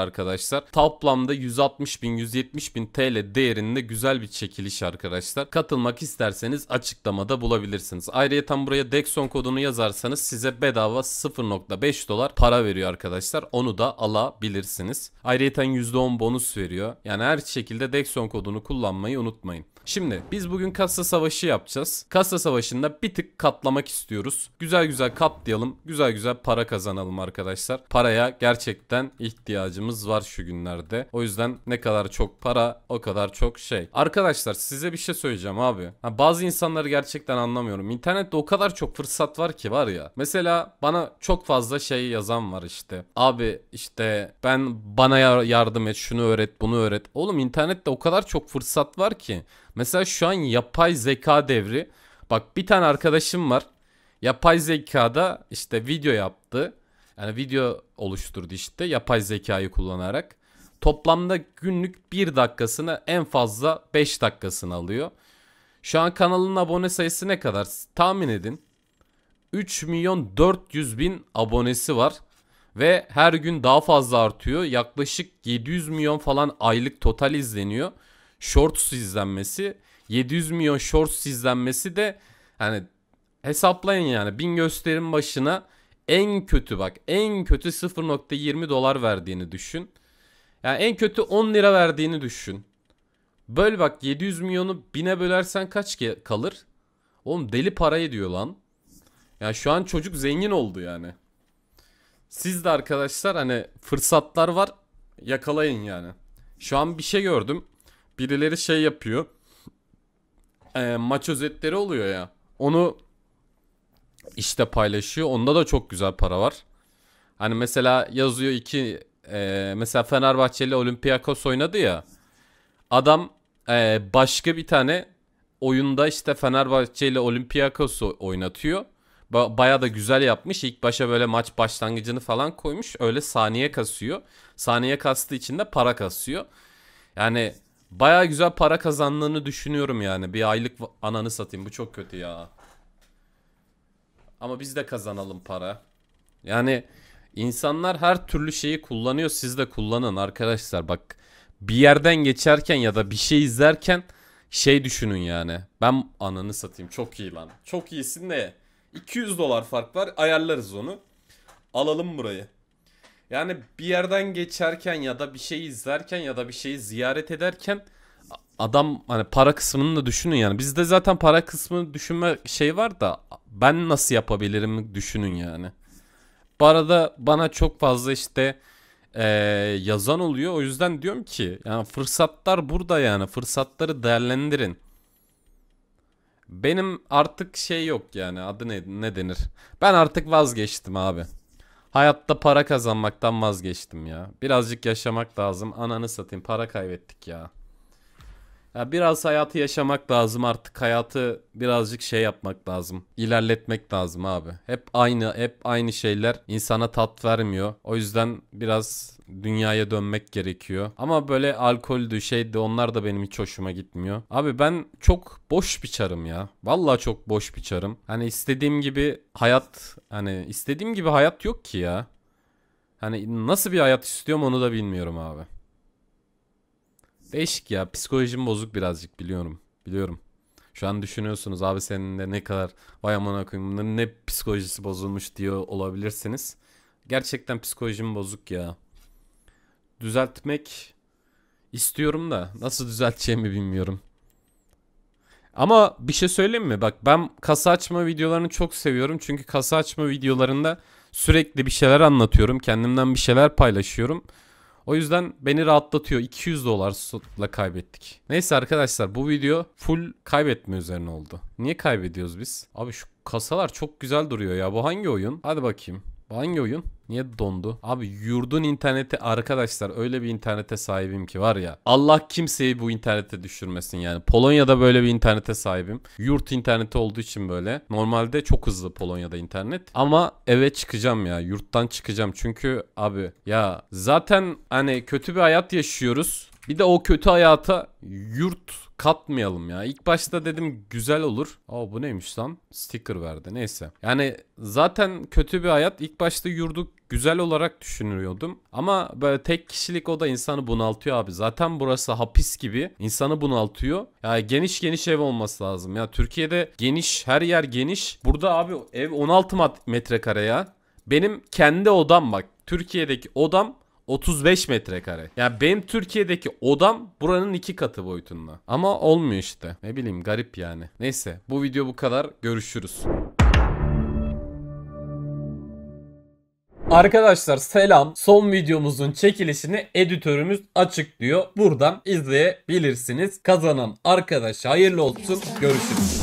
arkadaşlar. Toplamda 160 bin 170 bin TL değerinde güzel bir çekiliş arkadaşlar. Katılmak isterseniz açıklamada bulabilirsiniz. Ayrıca tam buraya Dexon kodunu yazarsanız size bedava 0.5 dolar para veriyor arkadaşlar. Onu da alabilirsiniz. Ayrıca %10 bonus veriyor. Yani her şekilde Dexon kodunu kullanmayı unutmayın. Şimdi biz bugün kasa savaşı yapacağız. Kasa savaşında bir tık katlamak istiyoruz. Güzel güzel katlayalım. Güzel güzel para kazanalım arkadaşlar. Paraya gerçekten ihtiyacımız ihtiyacımız var şu günlerde. O yüzden ne kadar çok para o kadar çok şey. Arkadaşlar size bir şey söyleyeceğim abi. Ha, bazı insanları gerçekten anlamıyorum. İnternette o kadar çok fırsat var ki var ya. Mesela bana çok fazla şey yazan var işte. Abi işte ben bana yardım et şunu öğret bunu öğret. Oğlum internette o kadar çok fırsat var ki. Mesela şu an yapay zeka devri. Bak bir tane arkadaşım var. Yapay zekada işte video yaptı. Yani video oluşturdu işte yapay zekayı kullanarak. Toplamda günlük bir dakikasını en fazla 5 dakikasını alıyor. Şu an kanalın abone sayısı ne kadar? Tahmin edin. 3 milyon 400 bin abonesi var. Ve her gün daha fazla artıyor. Yaklaşık 700 milyon falan aylık total izleniyor. Shorts izlenmesi. 700 milyon shorts izlenmesi de hani hesaplayın yani bin gösterim başına en kötü bak en kötü 0.20 dolar verdiğini düşün. Yani en kötü 10 lira verdiğini düşün. Böl bak 700 milyonu 1000'e bölersen kaç kalır? Oğlum deli parayı diyor lan. Yani şu an çocuk zengin oldu yani. Siz de arkadaşlar hani fırsatlar var yakalayın yani. Şu an bir şey gördüm. Birileri şey yapıyor. E, maç özetleri oluyor ya. Onu işte paylaşıyor. Onda da çok güzel para var. Hani mesela yazıyor iki e, mesela Fenerbahçeli Olympiakos oynadı ya. Adam e, başka bir tane oyunda işte Fenerbahçe ile Olympiakos'u oynatıyor. Ba- Baya da güzel yapmış. İlk başa böyle maç başlangıcını falan koymuş. Öyle saniye kasıyor. Saniye kastığı için de para kasıyor. Yani baya güzel para kazandığını düşünüyorum yani. Bir aylık ananı satayım. Bu çok kötü ya. Ama biz de kazanalım para. Yani insanlar her türlü şeyi kullanıyor. Siz de kullanın arkadaşlar. Bak bir yerden geçerken ya da bir şey izlerken şey düşünün yani. Ben ananı satayım. Çok iyi lan. Çok iyisin de 200 dolar fark var. Ayarlarız onu. Alalım burayı. Yani bir yerden geçerken ya da bir şey izlerken ya da bir şeyi ziyaret ederken adam hani para kısmını da düşünün yani. Bizde zaten para kısmı düşünme şey var da ben nasıl yapabilirim düşünün yani. Bu arada bana çok fazla işte e, yazan oluyor. O yüzden diyorum ki yani fırsatlar burada yani. Fırsatları değerlendirin. Benim artık şey yok yani adı ne, ne denir? Ben artık vazgeçtim abi. Hayatta para kazanmaktan vazgeçtim ya. Birazcık yaşamak lazım. Ananı satayım para kaybettik ya. Ya biraz hayatı yaşamak lazım artık hayatı birazcık şey yapmak lazım. ilerletmek lazım abi. Hep aynı hep aynı şeyler insana tat vermiyor. O yüzden biraz dünyaya dönmek gerekiyor. Ama böyle alkoldü şeydi onlar da benim hiç hoşuma gitmiyor. Abi ben çok boş bir çarım ya. Valla çok boş bir çarım. Hani istediğim gibi hayat hani istediğim gibi hayat yok ki ya. Hani nasıl bir hayat istiyorum onu da bilmiyorum abi. Değişik ya. Psikolojim bozuk birazcık biliyorum. Biliyorum. Şu an düşünüyorsunuz abi senin de ne kadar vay aman bunların ne psikolojisi bozulmuş diyor olabilirsiniz. Gerçekten psikolojim bozuk ya. Düzeltmek istiyorum da nasıl düzelteceğimi bilmiyorum. Ama bir şey söyleyeyim mi? Bak ben kasa açma videolarını çok seviyorum. Çünkü kasa açma videolarında sürekli bir şeyler anlatıyorum. Kendimden bir şeyler paylaşıyorum. O yüzden beni rahatlatıyor. 200 dolarla kaybettik. Neyse arkadaşlar bu video full kaybetme üzerine oldu. Niye kaybediyoruz biz? Abi şu kasalar çok güzel duruyor ya. Bu hangi oyun? Hadi bakayım. Hangi oyun? Niye dondu? Abi yurdun interneti arkadaşlar öyle bir internete sahibim ki var ya. Allah kimseyi bu internete düşürmesin yani. Polonya'da böyle bir internete sahibim. Yurt interneti olduğu için böyle. Normalde çok hızlı Polonya'da internet. Ama eve çıkacağım ya. Yurttan çıkacağım. Çünkü abi ya zaten hani kötü bir hayat yaşıyoruz. Bir de o kötü hayata yurt katmayalım ya. İlk başta dedim güzel olur. Aa bu neymiş lan? Sticker verdi. Neyse. Yani zaten kötü bir hayat. İlk başta yurduk güzel olarak düşünüyordum. Ama böyle tek kişilik o da insanı bunaltıyor abi. Zaten burası hapis gibi. insanı bunaltıyor. Ya yani geniş geniş ev olması lazım. Ya Türkiye'de geniş, her yer geniş. Burada abi ev 16 metrekare ya. Benim kendi odam bak. Türkiye'deki odam 35 metrekare. Yani benim Türkiye'deki odam buranın iki katı boyutunda. Ama olmuyor işte. Ne bileyim garip yani. Neyse bu video bu kadar. Görüşürüz. Arkadaşlar selam. Son videomuzun çekilişini editörümüz açıklıyor. Buradan izleyebilirsiniz. Kazanan arkadaş hayırlı olsun. Görüşürüz.